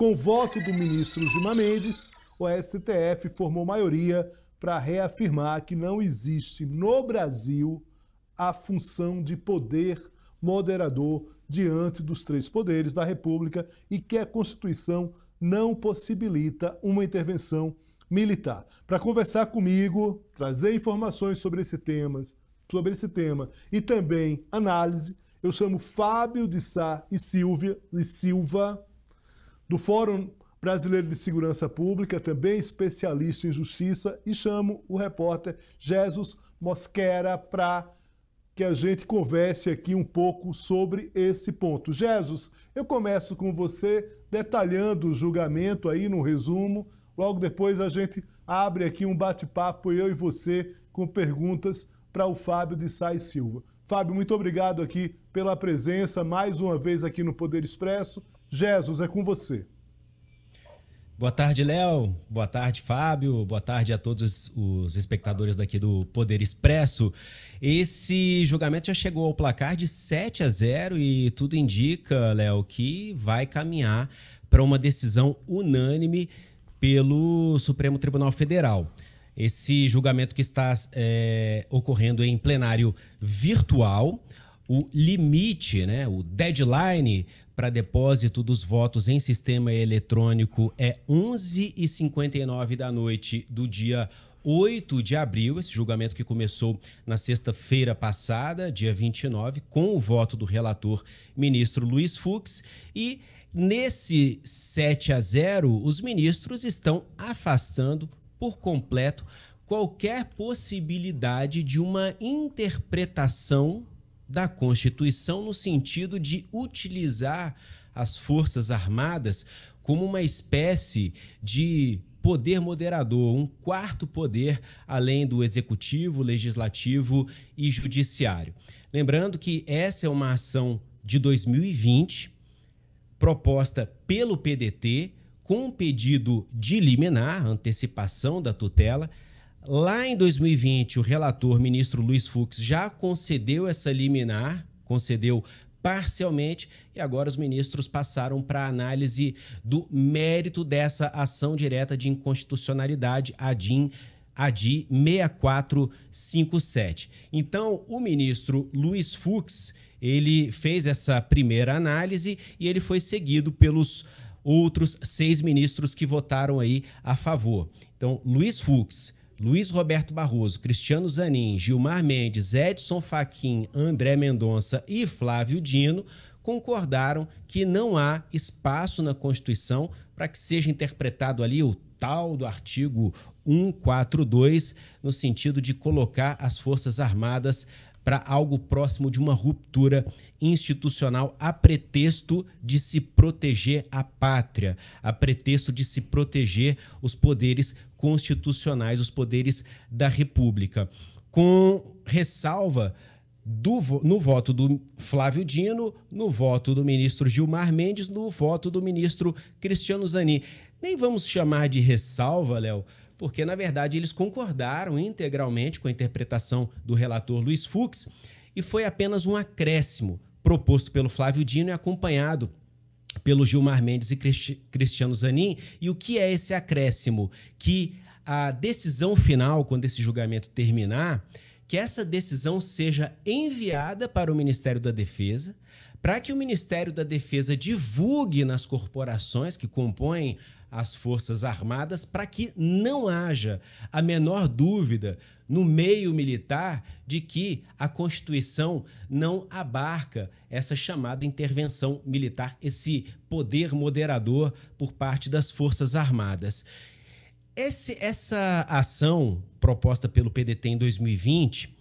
Com voto do ministro Gilmar Mendes, o STF formou maioria para reafirmar que não existe no Brasil a função de poder moderador diante dos três poderes da República e que a Constituição não possibilita uma intervenção militar. Para conversar comigo, trazer informações sobre esse tema, sobre esse tema e também análise, eu chamo Fábio de Sá e Silvia e Silva, do Fórum Brasileiro de Segurança Pública, também especialista em justiça, e chamo o repórter Jesus Mosquera para que a gente converse aqui um pouco sobre esse ponto. Jesus, eu começo com você detalhando o julgamento aí no resumo. Logo depois a gente abre aqui um bate-papo, eu e você, com perguntas para o Fábio de Sá e Silva. Fábio, muito obrigado aqui pela presença mais uma vez aqui no Poder Expresso. Jesus, é com você. Boa tarde, Léo. Boa tarde, Fábio. Boa tarde a todos os espectadores daqui do Poder Expresso. Esse julgamento já chegou ao placar de 7 a 0 e tudo indica, Léo, que vai caminhar para uma decisão unânime pelo Supremo Tribunal Federal. Esse julgamento que está é, ocorrendo em plenário virtual, o limite, né, o deadline para depósito dos votos em sistema eletrônico é 11h59 da noite do dia 8 de abril, esse julgamento que começou na sexta-feira passada, dia 29, com o voto do relator ministro Luiz Fux e nesse 7 a 0, os ministros estão afastando por completo qualquer possibilidade de uma interpretação da Constituição no sentido de utilizar as Forças Armadas como uma espécie de poder moderador, um quarto poder além do executivo, legislativo e judiciário. Lembrando que essa é uma ação de 2020 proposta pelo PDT com um pedido de liminar, antecipação da tutela, Lá em 2020, o relator, ministro Luiz Fux, já concedeu essa liminar, concedeu parcialmente, e agora os ministros passaram para a análise do mérito dessa ação direta de inconstitucionalidade, a ADI 6457. Então, o ministro Luiz Fux, ele fez essa primeira análise e ele foi seguido pelos outros seis ministros que votaram aí a favor. Então, Luiz Fux, Luiz Roberto Barroso, Cristiano Zanin, Gilmar Mendes, Edson Fachin, André Mendonça e Flávio Dino concordaram que não há espaço na Constituição para que seja interpretado ali o tal do artigo 142 no sentido de colocar as Forças Armadas para algo próximo de uma ruptura institucional a pretexto de se proteger a pátria, a pretexto de se proteger os poderes constitucionais, os poderes da República. Com ressalva do, no voto do Flávio Dino, no voto do ministro Gilmar Mendes, no voto do ministro Cristiano Zanin. Nem vamos chamar de ressalva, Léo, porque, na verdade, eles concordaram integralmente com a interpretação do relator Luiz Fux e foi apenas um acréscimo proposto pelo Flávio Dino e acompanhado pelo Gilmar Mendes e Cristiano Zanin. E o que é esse acréscimo? Que a decisão final, quando esse julgamento terminar, que essa decisão seja enviada para o Ministério da Defesa, para que o Ministério da Defesa divulgue nas corporações que compõem as Forças Armadas para que não haja a menor dúvida no meio militar de que a Constituição não abarca essa chamada intervenção militar, esse poder moderador por parte das Forças Armadas. Esse, essa ação proposta pelo PDT em 2020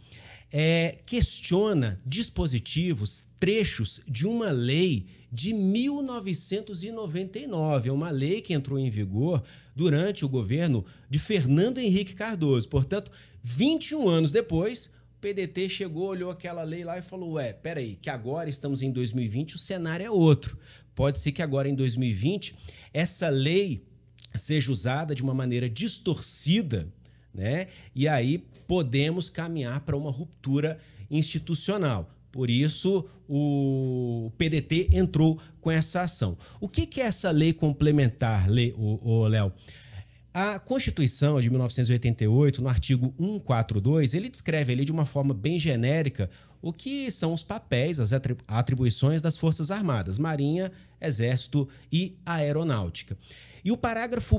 é, questiona dispositivos, trechos de uma lei de 1999. É uma lei que entrou em vigor durante o governo de Fernando Henrique Cardoso. Portanto, 21 anos depois, o PDT chegou, olhou aquela lei lá e falou: Ué, peraí, que agora estamos em 2020, o cenário é outro. Pode ser que agora em 2020 essa lei seja usada de uma maneira distorcida né? E aí podemos caminhar para uma ruptura institucional. Por isso, o PDT entrou com essa ação. O que, que é essa lei complementar, Léo? A Constituição de 1988, no artigo 142, ele descreve ali de uma forma bem genérica o que são os papéis, as atribuições das Forças Armadas, Marinha, Exército e Aeronáutica. E o parágrafo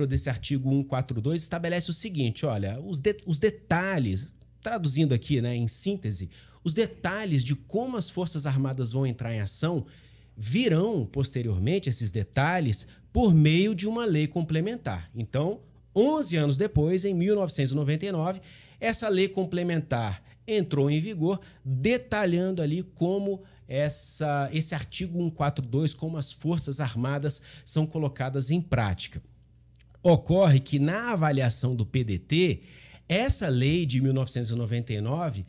1 desse artigo 142 estabelece o seguinte: olha, os, de, os detalhes, traduzindo aqui né, em síntese, os detalhes de como as Forças Armadas vão entrar em ação virão, posteriormente, esses detalhes, por meio de uma lei complementar. Então, 11 anos depois, em 1999, essa lei complementar entrou em vigor, detalhando ali como essa, esse artigo 142, como as Forças Armadas são colocadas em prática. Ocorre que, na avaliação do PDT, essa lei de 1999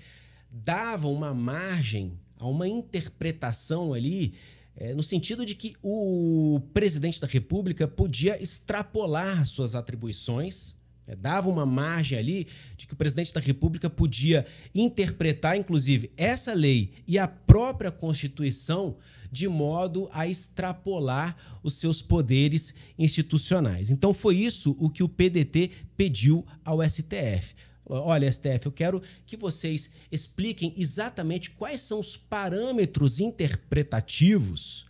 dava uma margem a uma interpretação ali, é, no sentido de que o presidente da República podia extrapolar suas atribuições é, dava uma margem ali de que o presidente da República podia interpretar, inclusive, essa lei e a própria Constituição de modo a extrapolar os seus poderes institucionais. Então, foi isso o que o PDT pediu ao STF. Olha, STF, eu quero que vocês expliquem exatamente quais são os parâmetros interpretativos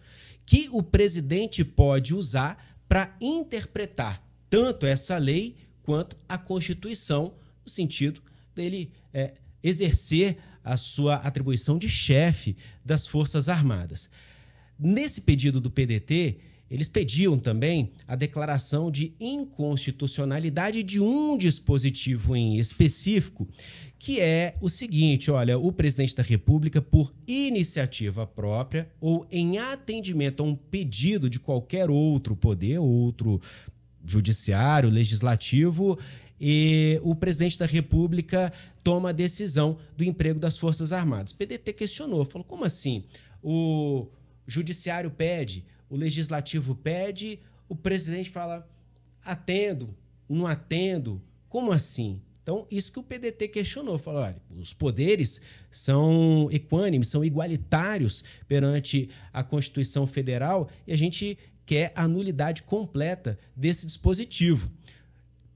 que o presidente pode usar para interpretar tanto essa lei quanto à Constituição, no sentido dele é, exercer a sua atribuição de chefe das Forças Armadas. Nesse pedido do PDT, eles pediam também a declaração de inconstitucionalidade de um dispositivo em específico, que é o seguinte: olha, o presidente da República, por iniciativa própria ou em atendimento a um pedido de qualquer outro poder, outro judiciário, legislativo, e o presidente da República toma a decisão do emprego das Forças Armadas. O PDT questionou, falou: como assim? O judiciário pede, o legislativo pede, o presidente fala: atendo, não atendo, como assim? Então, isso que o PDT questionou, falou: olha, os poderes são equânimes, são igualitários perante a Constituição Federal, e a gente quer é a nulidade completa desse dispositivo.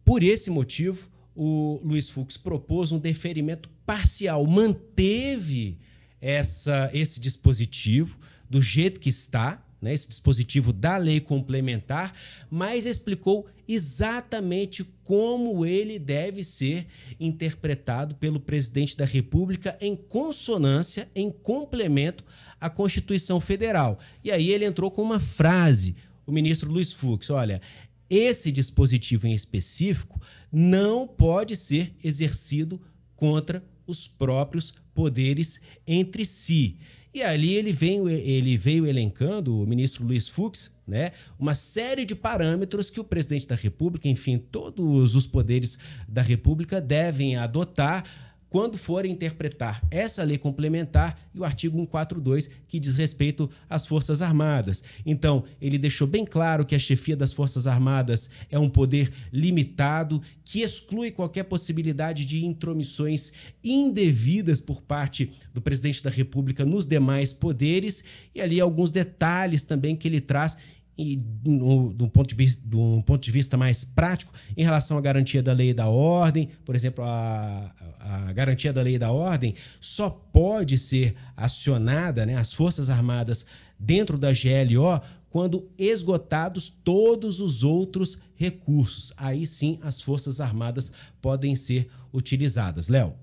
Por esse motivo, o Luiz Fux propôs um deferimento parcial, manteve essa, esse dispositivo do jeito que está, né, esse dispositivo da lei complementar, mas explicou exatamente como ele deve ser interpretado pelo presidente da República em consonância, em complemento à Constituição Federal. E aí ele entrou com uma frase, o ministro Luiz Fux, olha, esse dispositivo em específico não pode ser exercido contra os próprios poderes entre si. E ali ele veio, ele veio elencando, o ministro Luiz Fux, né, uma série de parâmetros que o presidente da República, enfim, todos os poderes da República devem adotar quando forem interpretar essa lei complementar e o artigo 142, que diz respeito às Forças Armadas. Então, ele deixou bem claro que a chefia das Forças Armadas é um poder limitado, que exclui qualquer possibilidade de intromissões indevidas por parte do presidente da República nos demais poderes, e ali alguns detalhes também que ele traz e no, do ponto de, vista, do ponto de vista mais prático, em relação à garantia da lei e da ordem, por exemplo, a, a garantia da lei e da ordem só pode ser acionada, né, as Forças Armadas, dentro da GLO, quando esgotados todos os outros recursos. Aí sim as Forças Armadas podem ser utilizadas. Léo.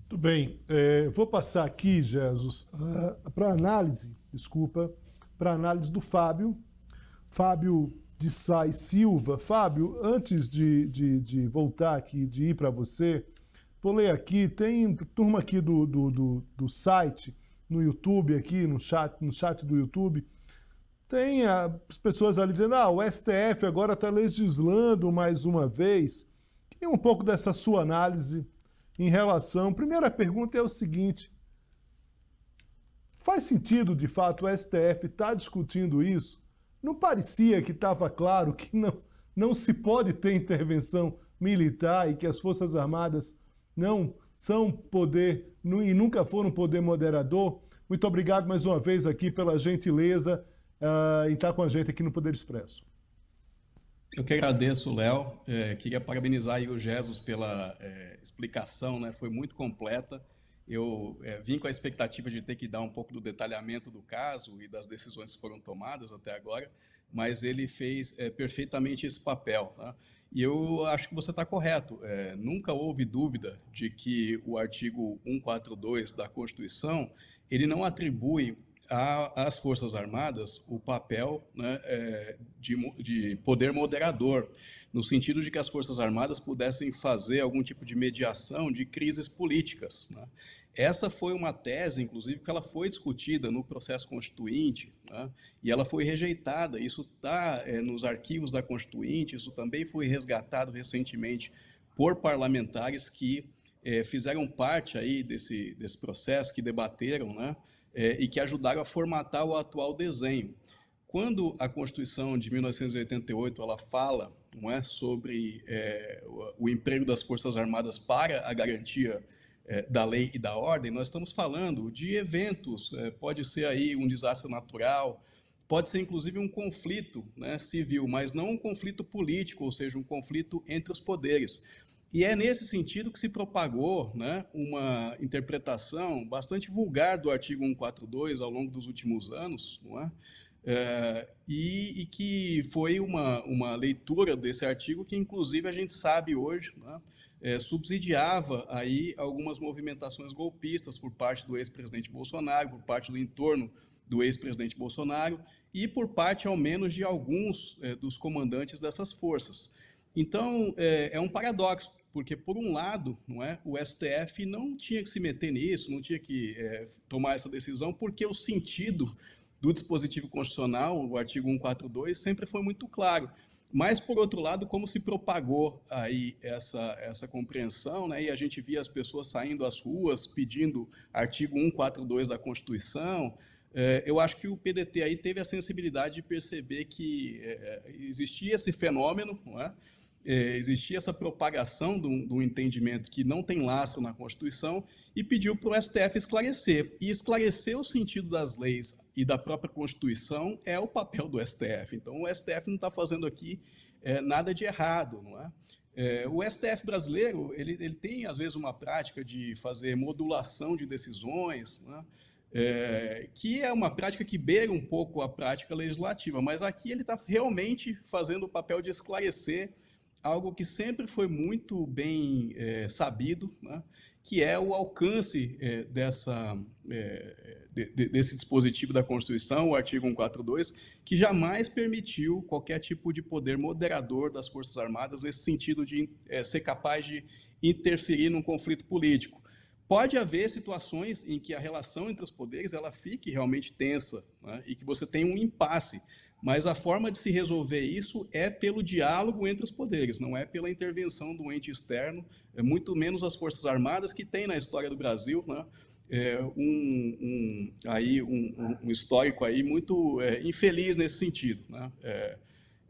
Muito bem. É, vou passar aqui, Jesus, uh, ah, para análise, desculpa, para análise do Fábio, Fábio de Sá e Silva. Fábio, antes de, de, de voltar aqui, de ir para você, vou ler aqui, tem turma aqui do, do, do, do, site, no YouTube aqui, no chat, no chat do YouTube, tem as pessoas ali dizendo, ah, o STF agora está legislando mais uma vez. Queria um pouco dessa sua análise em relação... Primeira pergunta é o seguinte, faz sentido, de fato, o STF estar tá discutindo isso? Não parecia que estava claro que não, não se pode ter intervenção militar e que as Forças Armadas não são poder e nunca foram poder moderador? Muito obrigado mais uma vez aqui pela gentileza uh, em estar com a gente aqui no Poder Expresso. Eu que agradeço, Léo. É, queria parabenizar o Jesus pela é, explicação, né? foi muito completa. Eu é, vim com a expectativa de ter que dar um pouco do detalhamento do caso e das decisões que foram tomadas até agora, mas ele fez é, perfeitamente esse papel. Tá? E eu acho que você está correto. É, nunca houve dúvida de que o artigo 142 da Constituição ele não atribui às Forças Armadas o papel né, é, de, de, poder moderador, no sentido de que as Forças Armadas pudessem fazer algum tipo de mediação de crises políticas. Né? Essa foi uma tese, inclusive, que ela foi discutida no processo constituinte né? e ela foi rejeitada. Isso está é, nos arquivos da constituinte, isso também foi resgatado recentemente por parlamentares que é, fizeram parte aí desse, desse processo, que debateram né, é, e que ajudaram a formatar o atual desenho. Quando a Constituição de 1988 ela fala não é, sobre é, o, o emprego das Forças Armadas para a garantia é, da lei e da ordem, nós estamos falando de eventos, é, pode ser aí um desastre natural, pode ser inclusive um conflito né, civil, mas não um conflito político, ou seja, um conflito entre os poderes. E é nesse sentido que se propagou né, uma interpretação bastante vulgar do artigo 142 ao longo dos últimos anos, não é? é e, e, que foi uma, uma leitura desse artigo que, inclusive, a gente sabe hoje, É, eh, subsidiava aí algumas movimentações golpistas por parte do ex-presidente Bolsonaro, por parte do entorno do ex-presidente Bolsonaro e por parte, ao menos, de alguns eh, dos comandantes dessas forças. Então, é, é, um paradoxo, porque por um lado, não é, o STF não tinha que se meter nisso, não tinha que é, tomar essa decisão, porque o sentido do dispositivo constitucional, o artigo 142, sempre foi muito claro. Mas, por outro lado, como se propagou aí essa, essa compreensão, né? e a gente via as pessoas saindo às ruas pedindo artigo 142 da Constituição, é, eu acho que o PDT aí teve a sensibilidade de perceber que é, é, existia esse fenômeno, não é? é, existia essa propagação do, um entendimento que não tem laço na Constituição e pediu para o STF esclarecer. E esclarecer o sentido das leis e da própria Constituição é o papel do STF. Então, o STF não está fazendo aqui é, nada de errado, não é? É, o STF brasileiro ele, ele tem às vezes uma prática de fazer modulação de decisões, é? é, que é uma prática que beira um pouco a prática legislativa, mas aqui ele está realmente fazendo o papel de esclarecer algo que sempre foi muito bem é, sabido, né, que é o alcance é, dessa, é, de, desse dispositivo da Constituição, o artigo 142, que jamais permitiu qualquer tipo de poder moderador das Forças Armadas nesse sentido de ser capaz de interferir num conflito político. Pode haver situações em que a relação entre os poderes ela fique realmente tensa né, e que você tenha um impasse, mas a forma de se resolver isso é pelo diálogo entre os poderes, não é pela intervenção do ente externo, é muito menos as Forças Armadas, que tem na história do Brasil né, é um, um, aí, um, um histórico aí muito é, infeliz nesse sentido. Né? É,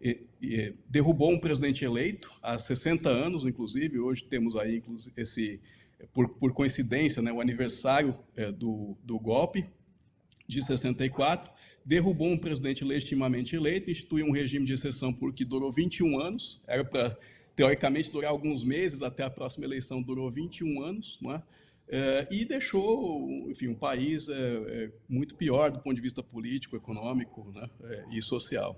é, derrubou um presidente eleito há 60 anos, inclusive, hoje temos aí esse, por, por coincidência, né, o aniversário é, do, do golpe, de 64, derrubou um presidente legitimamente eleito, instituiu um regime de exceção por que durou 21 anos, era para, teoricamente, durar alguns meses, até a próxima eleição durou 21 anos, não é? Eh, e deixou enfim, um país eh, eh, muito pior do ponto de vista político, econômico né, e social.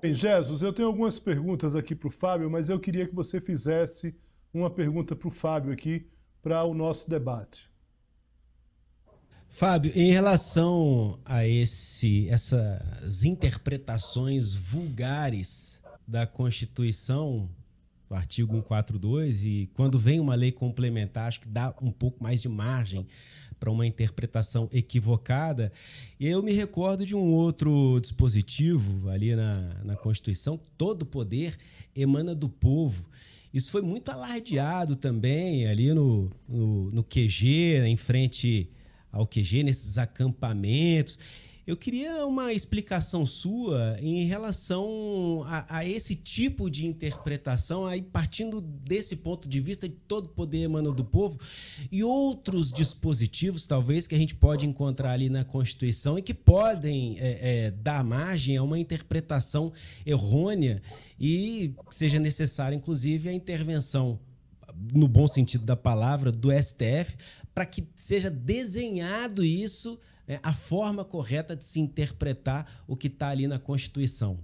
Bem, Jesus, eu tenho algumas perguntas aqui para o Fábio, mas eu queria que você fizesse uma pergunta para o Fábio aqui para o nosso debate. Fábio, em relação a esse, essas interpretações vulgares da Constituição, o artigo 142, e quando vem uma lei complementar, acho que dá um pouco mais de margem para uma interpretação equivocada. E eu me recordo de um outro dispositivo ali na, na Constituição: todo poder emana do povo. Isso foi muito alardeado também ali no, no, no QG, em frente ao QG, nesses acampamentos. Eu queria uma explicação sua em relação a, a, esse tipo de interpretação, aí partindo desse ponto de vista de todo poder emana do povo e outros dispositivos, talvez, que a gente pode encontrar ali na Constituição e que podem é, é, dar margem a uma interpretação errônea e que seja necessária, inclusive, a intervenção no bom sentido da palavra, do STF para que seja desenhado isso, né, a forma correta de se interpretar o que está ali na Constituição?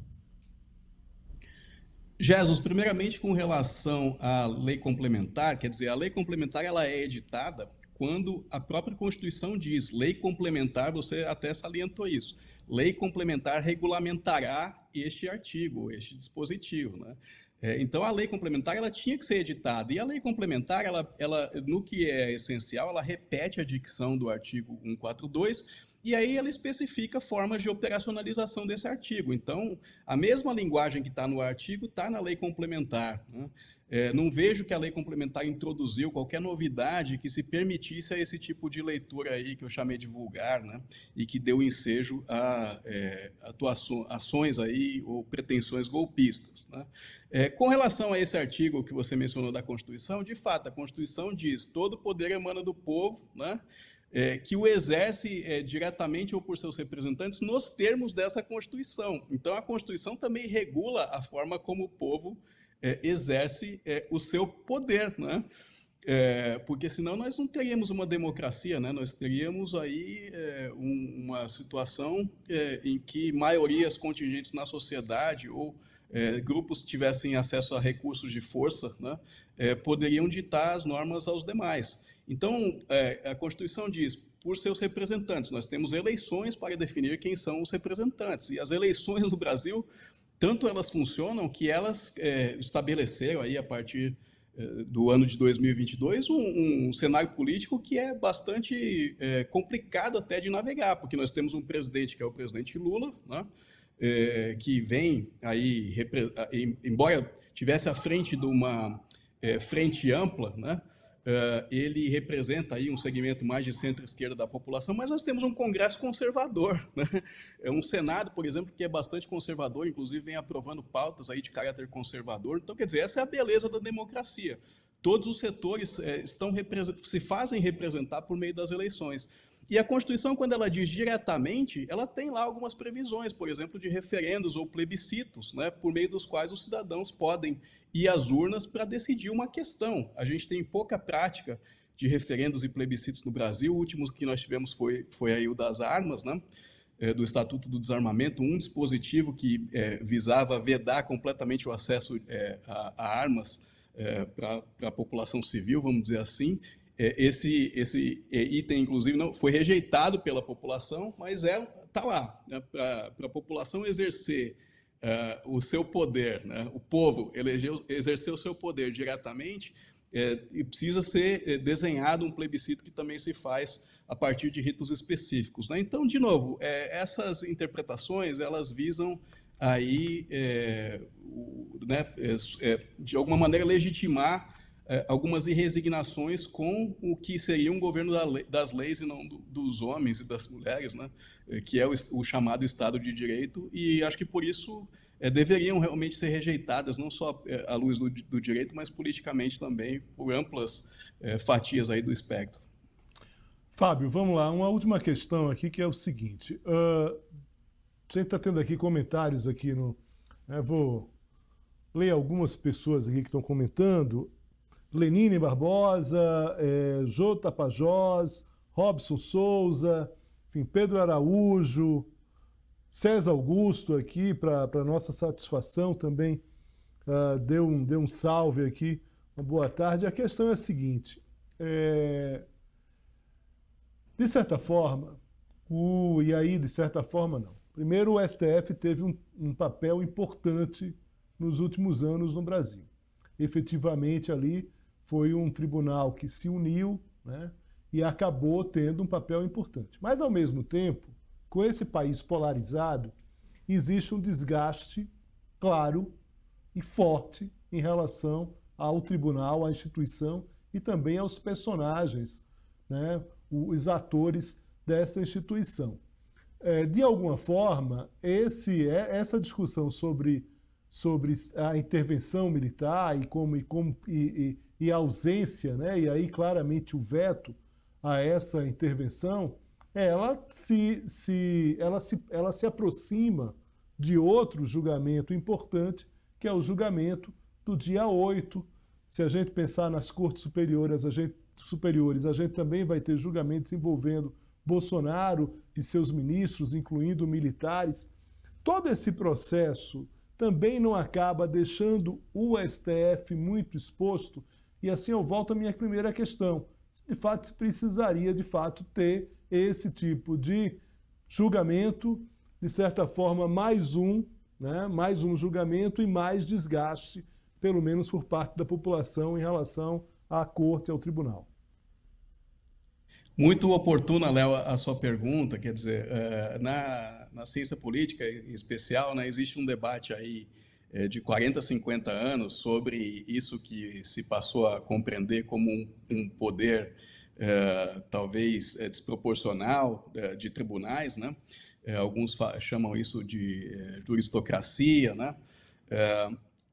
Jesus, primeiramente com relação à lei complementar, quer dizer, a lei complementar ela é editada quando a própria Constituição diz lei complementar, você até salientou isso. Lei complementar regulamentará este artigo, este dispositivo. Né? É, então, a lei complementar ela tinha que ser editada. E a lei complementar, ela, ela, no que é essencial, ela repete a dicção do artigo 142 e aí ela especifica formas de operacionalização desse artigo. Então, a mesma linguagem que está no artigo está na lei complementar. Né? É, não vejo que a lei complementar introduziu qualquer novidade que se permitisse a esse tipo de leitura aí que eu chamei de vulgar, né? E que deu ensejo a é, ações aí ou pretensões golpistas. Né? É, com relação a esse artigo que você mencionou da Constituição, de fato a Constituição diz todo poder emana do povo, né? É, que o exerce é, diretamente ou por seus representantes nos termos dessa Constituição. Então, a Constituição também regula a forma como o povo é, exerce é, o seu poder, né? É, porque senão nós não teríamos uma democracia, né? nós teríamos aí é, um, uma situação é, em que maiorias contingentes na sociedade ou é, grupos que tivessem acesso a recursos de força né? É, poderiam ditar as normas aos demais. Então, é, a Constituição diz, por seus representantes, nós temos eleições para definir quem são os representantes, e as eleições no Brasil tanto elas funcionam que elas é, estabeleceram aí a partir é, do ano de 2022 um, um, cenário político que é bastante é, complicado até de navegar, porque nós temos um presidente que é o presidente Lula, né, é, que vem aí, embora tivesse à frente de uma é, frente ampla, né, Uh, ele representa aí um segmento mais de centro-esquerda da população, mas nós temos um Congresso conservador, né? é um Senado, por exemplo, que é bastante conservador, inclusive vem aprovando pautas aí de caráter conservador. Então, quer dizer, essa é a beleza da democracia. Todos os setores é, estão se fazem representar por meio das eleições. E a Constituição, quando ela diz diretamente, ela tem lá algumas previsões, por exemplo, de referendos ou plebiscitos, né, por meio dos quais os cidadãos podem ir às urnas para decidir uma questão. A gente tem pouca prática de referendos e plebiscitos no Brasil. O último que nós tivemos foi, foi aí o das armas, né? É, do Estatuto do Desarmamento, um dispositivo que é, visava vedar completamente o acesso é, a, a, armas é, para a população civil, vamos dizer assim. É, esse, esse item, inclusive, não foi rejeitado pela população, mas está é, lá né, para a população exercer é, o seu poder, né, o povo elegeu, exercer o seu poder diretamente. É, e precisa ser é, desenhado um plebiscito que também se faz a partir de ritos específicos. Né? Então, de novo, é, essas interpretações elas visam aí, é, né, é, é, de alguma maneira, legitimar é, algumas irresignações com o que seria um governo da das leis e não do, dos homens e das mulheres, né, é, que é o, o, chamado Estado de Direito, e acho que por isso é, deveriam realmente ser rejeitadas, não só à luz do, do direito, mas politicamente também, por amplas fatias aí do espectro. Fábio, vamos lá. Uma última questão aqui que é o seguinte: uh, a gente está tendo aqui comentários aqui no. Né, vou ler algumas pessoas aqui que estão comentando. Lenine Barbosa, é, Jô Tapajós, Robson Souza, enfim, Pedro Araújo, César Augusto aqui, para nossa satisfação também, uh, deu, um, deu um salve aqui. Uma boa tarde. A questão é a seguinte: é, de certa forma, o, e aí, de certa forma, não Primeiro, o STF teve um, um papel importante nos últimos anos no Brasil. Efetivamente, ali foi um tribunal que se uniu né, e acabou tendo um papel importante. Mas, ao mesmo tempo, com esse país polarizado, existe um desgaste claro e forte em relação ao tribunal, à instituição e também aos personagens, né, os atores dessa instituição é, de alguma forma, esse, é, essa discussão sobre, sobre a intervenção militar e, como, e, como, e, e, e a ausência, né? e aí claramente o veto a essa intervenção, é, ela se, se, ela se, ela se aproxima de outro julgamento importante, que é o julgamento do dia 8. Se a gente pensar nas cortes superiores, a gente, superiores, a gente também vai ter julgamentos envolvendo Bolsonaro e seus ministros, incluindo militares, todo esse processo também não acaba deixando o STF muito exposto? E assim eu volto à minha primeira questão. De fato, se precisaria de fato ter esse tipo de julgamento, de certa forma, mais um, né? mais um julgamento e mais desgaste, pelo menos por parte da população, em relação à corte e ao tribunal. Muito oportuna, Léo, a sua pergunta. Quer dizer, eh, na, na ciência política em especial, né, existe um debate aí eh, de 40, 50 anos sobre isso que se passou a compreender como um, um poder eh, talvez desproporcional de tribunais, né? alguns chamam isso de juristocracia, né?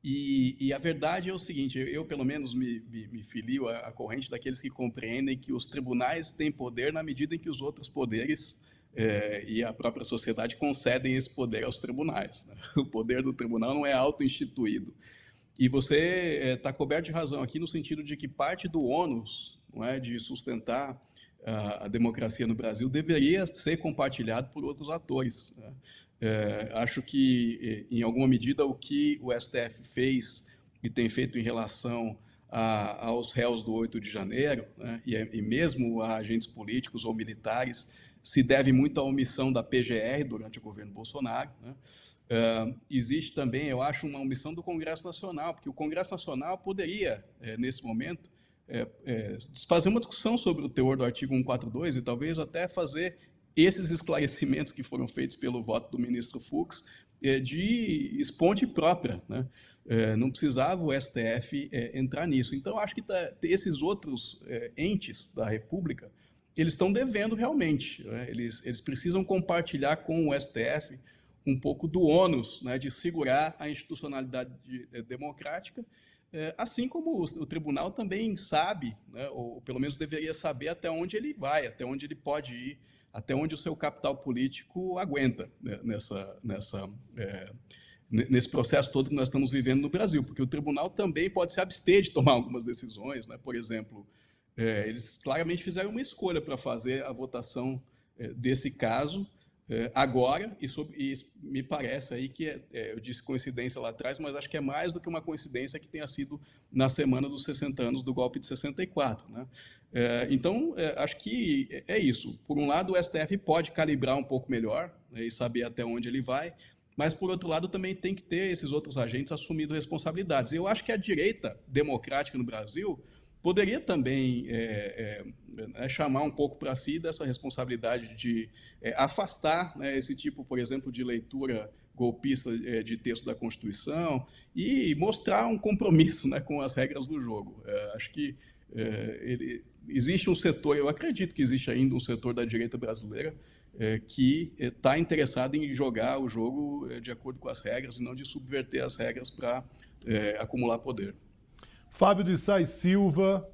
E, e, a verdade é o seguinte: eu, eu pelo menos, me, me, me filio à, à, corrente daqueles que compreendem que os tribunais têm poder na medida em que os outros poderes é, e a própria sociedade concedem esse poder aos tribunais. Né? O poder do tribunal não é auto-instituído. E você está é, tá coberto de razão aqui no sentido de que parte do ônus não é, de sustentar a, a democracia no Brasil deveria ser compartilhado por outros atores. Né? É, acho que, é, em alguma medida, o que o STF fez e tem feito em relação a, aos réus do 8 de janeiro, né, e, é, e, mesmo a agentes políticos ou militares, se deve muito à omissão da PGR durante o governo Bolsonaro. Né. É, existe também, eu acho, uma omissão do Congresso Nacional, porque o Congresso Nacional poderia, é, nesse momento, é, é, fazer uma discussão sobre o teor do artigo 142 e talvez até fazer esses esclarecimentos que foram feitos pelo voto do ministro Fux é, de esponte própria. Né? É, não precisava o STF é, entrar nisso. Então, acho que tá, esses outros entes da República, eles estão devendo realmente. Né? Eles, eles precisam compartilhar com o STF um pouco do ônus né, de segurar a institucionalidade democrática, assim como o tribunal também sabe, né, ou pelo menos deveria saber até onde ele vai, até onde ele pode ir até onde o seu capital político aguenta né, nessa, nessa, é, nesse processo todo que nós estamos vivendo no Brasil, porque o tribunal também pode se abster de tomar algumas decisões. Né? Por exemplo, é, eles claramente fizeram uma escolha para fazer a votação é, desse caso, eh, agora, e, e, me parece aí que, é, é, eu disse coincidência lá atrás, mas acho que é mais do que uma coincidência que tenha sido na semana dos 60 anos do golpe de 64. Né? É, então, eh, acho que é isso. Por um lado, o STF pode calibrar um pouco melhor né, e saber até onde ele vai, mas, por outro lado, também tem que ter esses outros agentes assumindo responsabilidades. Eu acho que a direita democrática no Brasil poderia também é, é, é, chamar um pouco para si dessa responsabilidade de é, afastar né, esse tipo, por exemplo, de leitura golpista é, de texto da Constituição e mostrar um compromisso né, com as regras do jogo. É, acho que ele, existe um setor, eu acredito que existe ainda um setor da direita brasileira que está interessado em jogar o jogo de acordo com as regras e não de subverter as regras para acumular poder. Fábio de Sá Silva,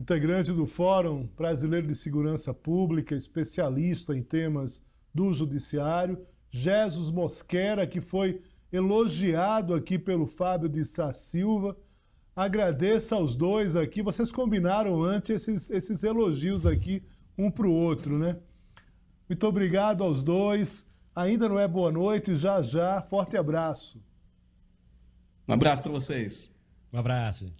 integrante do Fórum Brasileiro de Segurança Pública, especialista em temas do judiciário, Jesus Mosquera, que foi elogiado aqui pelo Fábio de Sá Silva. Agradeço aos dois aqui. Vocês combinaram antes esses, esses elogios aqui, um para o outro, né? Muito obrigado aos dois. Ainda não é boa noite, já já. Forte abraço. Um abraço para vocês. Um abraço.